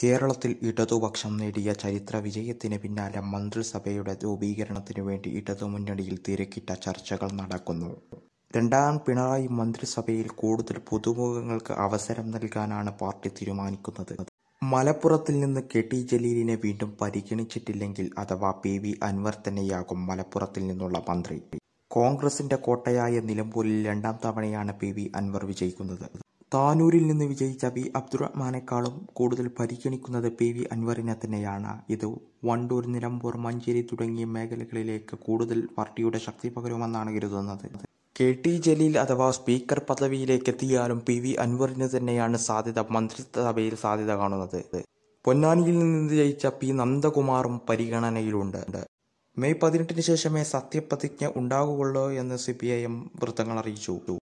കേരളത്തിൽ ഇടതുപക്ഷം നേടിയ ചരിത്ര വിജയത്തിന് പിന്നാലെ മന്ത്രിസഭയുടെ രൂപീകരണത്തിനു വേണ്ടി ഇടതുമുന്നണിയിൽ തിരക്കിട്ട ചർച്ചകൾ നടക്കുന്നു രണ്ടാം പിണറായി മന്ത്രിസഭയിൽ കൂടുതൽ പുതുമുഖങ്ങൾക്ക് അവസരം നൽകാനാണ് പാർട്ടി തീരുമാനിക്കുന്നത് മലപ്പുറത്തിൽ നിന്ന് കെ ടി ജലീലിനെ വീണ്ടും പരിഗണിച്ചിട്ടില്ലെങ്കിൽ അഥവാ പി വി അൻവർ തന്നെയാകും മലപ്പുറത്തിൽ നിന്നുള്ള മന്ത്രി കോൺഗ്രസിന്റെ കോട്ടയായ നിലമ്പൂരിൽ രണ്ടാം തവണയാണ് പി വി അൻവർ വിജയിക്കുന്നത് താനൂരിൽ നിന്ന് വിജയിച്ച ബി അബ്ദുറഹ്മാനേക്കാളും കൂടുതൽ പരിഗണിക്കുന്നത് പി വി അൻവറിനെ തന്നെയാണ് ഇത് വണ്ടൂർ നിലമ്പൂർ മഞ്ചേരി തുടങ്ങിയ മേഖലകളിലേക്ക് കൂടുതൽ പാർട്ടിയുടെ ശക്തി പകരുമെന്നാണ് കരുതുന്നത് കെ ടി ജലീൽ അഥവാ സ്പീക്കർ പദവിയിലേക്ക് എത്തിയാലും പി വി അൻവറിന് തന്നെയാണ് സാധ്യത മന്ത്രിസഭയിൽ സാധ്യത കാണുന്നത് പൊന്നാനിയിൽ നിന്ന് ജയിച്ച പി നന്ദകുമാറും പരിഗണനയിലുണ്ട് മെയ് പതിനെട്ടിന് ശേഷമേ സത്യപ്രതിജ്ഞ ഉണ്ടാകുകയുള്ളൂ എന്ന് സി പി ഐ എം വൃത്തങ്ങൾ അറിയിച്ചു